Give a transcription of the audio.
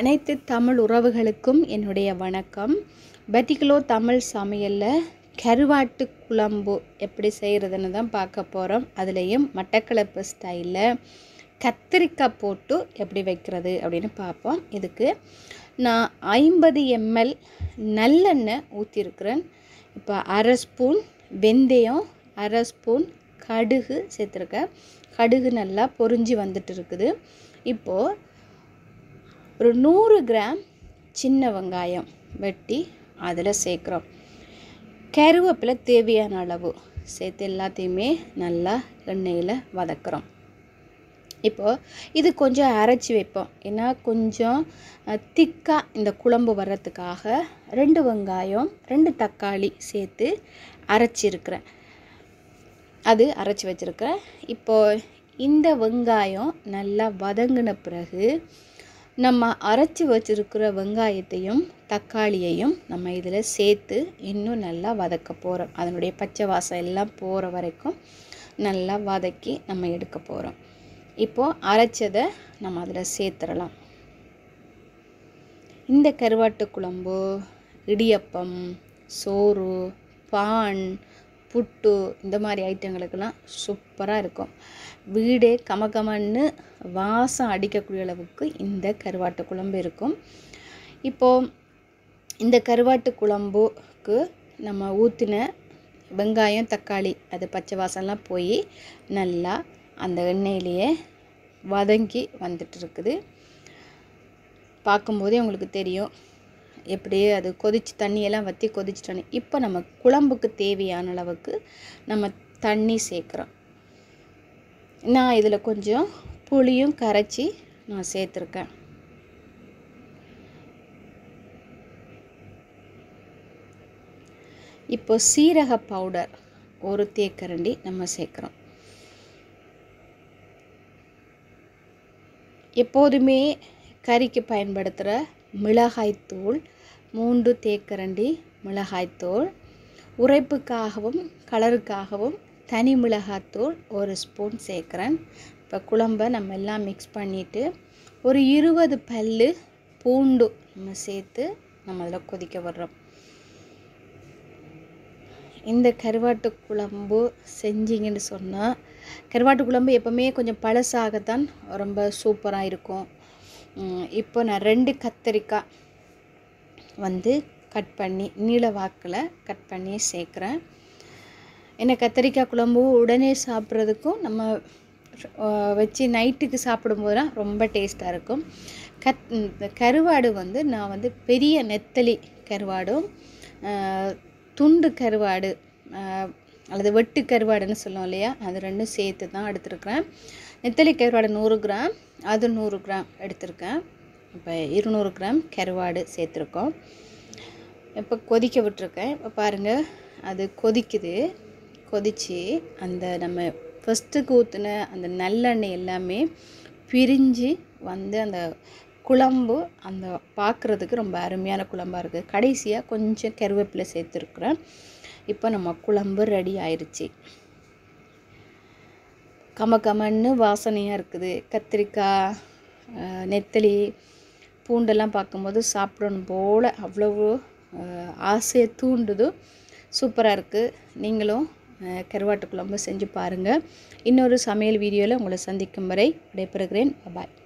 அனைத்து தமிழ் உறவுகளுக்கும் என்னுடைய வணக்கம் பட்டிகுலோ தமிழ் சமையலில் கருவாட்டு குழம்பு எப்படி செய்கிறதுன்னு தான் பார்க்க போகிறோம் அதுலேயும் மட்டக்களப்பு ஸ்டைலில் கத்திரிக்காய் போட்டு எப்படி வைக்கிறது அப்படின்னு பார்ப்போம் இதுக்கு நான் ஐம்பது எம்எல் நல்லெண்ணெய் ஊற்றிருக்கிறேன் இப்போ அரை ஸ்பூன் வெந்தயம் அரை ஸ்பூன் கடுகு சேர்த்துருக்கேன் கடுகு நல்லா பொறிஞ்சி வந்துட்டு இருக்குது இப்போது ஒரு நூறு கிராம் சின்ன வெங்காயம் வெட்டி அதில் சேர்க்குறோம் கருவேப்பிலை தேவையான அளவு சேர்த்து எல்லாத்தையுமே நல்லா எண்ணெயில் வதக்குறோம் இப்போது இது கொஞ்சம் அரைச்சி வைப்போம் ஏன்னா கொஞ்சம் திக்காக இந்த குழம்பு வர்றதுக்காக ரெண்டு வெங்காயம் ரெண்டு தக்காளி சேர்த்து அரைச்சிருக்கிறேன் அது அரைச்சி வச்சுருக்கிறேன் இப்போது இந்த வெங்காயம் நல்லா வதங்கின பிறகு நம்ம அரைச்சி வச்சுருக்கிற வெங்காயத்தையும் தக்காளியையும் நம்ம இதில் சேர்த்து இன்னும் நல்லா வதக்க போகிறோம் அதனுடைய பச்சை வாசம் எல்லாம் போகிற வரைக்கும் நல்லா வதக்கி நம்ம எடுக்க போகிறோம் இப்போது அரைச்சதை நம்ம அதில் சேர்த்துடலாம் இந்த கருவாட்டு குழம்பு இடியப்பம் சோறு பான் புட்டு இந்த மாதிரி ஐட்டங்களுக்கெல்லாம் சூப்பராக இருக்கும் வீடே கமகமன்னு வாசம் அடிக்கக்கூடிய அளவுக்கு இந்த கருவாட்டு குழம்பு இருக்கும் இப்போது இந்த கருவாட்டு குழம்புக்கு நம்ம ஊற்றின வெங்காயம் தக்காளி அது பச்சை வாசம்லாம் போய் நல்லா அந்த எண்ணெயிலேயே வதங்கி வந்துட்டு இருக்குது பார்க்கும்போதே உங்களுக்கு தெரியும் எப்படியே அது கொதிச்சு தண்ணியெல்லாம் வற்றி கொதிச்சிட்டோன்னு இப்போ நம்ம குழம்புக்கு தேவையான அளவுக்கு நம்ம தண்ணி சேர்க்குறோம் நான் இதில் கொஞ்சம் புளியும் கரைச்சி நான் சேர்த்துருக்கேன் இப்போ சீரக பவுடர் ஒரு தேக்கரண்டி நம்ம சேர்க்குறோம் எப்போதுமே கறிக்கு பயன்படுத்துகிற மிளகாய்த்தூள் மூன்று தேக்கரண்டி மிளகாய்த்தூள் உரைப்புக்காகவும் கலருக்காகவும் தனி மிளகாத்தூள் ஒரு ஸ்பூன் சேர்க்குறேன் இப்போ குழம்ப நம்ம எல்லாம் மிக்ஸ் பண்ணிவிட்டு ஒரு இருபது பல்லு பூண்டு நம்ம சேர்த்து நம்ம அதில் கொதிக்க விடுறோம் இந்த கருவாட்டு குழம்பு செஞ்சிங்கன்னு சொன்னால் கருவாட்டு குழம்பு எப்போவுமே கொஞ்சம் பழசாகத்தான் ரொம்ப சூப்பராக இருக்கும் இப்போ நான் ரெண்டு கத்திரிக்காய் வந்து கட் பண்ணி நீள வாக்கில் கட் பண்ணி சேர்க்குறேன் என்ன கத்திரிக்காய் குழம்பு உடனே சாப்பிட்றதுக்கும் நம்ம வச்சு நைட்டுக்கு சாப்பிடும்போதுலாம் ரொம்ப டேஸ்ட்டாக இருக்கும் கத் கருவாடு வந்து நான் வந்து பெரிய நெத்தலி கருவாடும் துண்டு கருவாடு அல்லது வெட்டு கருவாடுன்னு சொல்லுவோம் இல்லையா அது ரெண்டும் சேர்த்து தான் எடுத்துருக்குறேன் நெத்தலி கருவாடு நூறு கிராம் அது நூறு கிராம் எடுத்திருக்கேன் இப்போ இருநூறு கிராம் கருவாடு சேர்த்துருக்கோம் இப்போ கொதிக்க விட்டுருக்கேன் இப்போ பாருங்கள் அது கொதிக்குது கொதித்து அந்த நம்ம ஃபஸ்ட்டுக்கு ஊற்றுன அந்த நல்லெண்ணெய் எல்லாமே பிரிஞ்சு வந்து அந்த குழம்பு அந்த பார்க்குறதுக்கு ரொம்ப அருமையான குழம்பாக இருக்குது கடைசியாக கொஞ்சம் கருவேப்பிலை சேர்த்துருக்குறேன் இப்போ நம்ம குழம்பு ரெடி ஆயிடுச்சு கமகமன்னு வாசனையாக இருக்குது கத்திரிக்காய் நெத்தலி பூண்டெல்லாம் பார்க்கும்போது சாப்பிடணும் போல் அவ்வளவு ஆசையை தூண்டுதும் சூப்பராக இருக்குது நீங்களும் கருவாட்டு குழம்பு செஞ்சு பாருங்கள் இன்னொரு சமையல் வீடியோவில் உங்களை சந்திக்கும் வரை விடைபெறுகிறேன் பாய்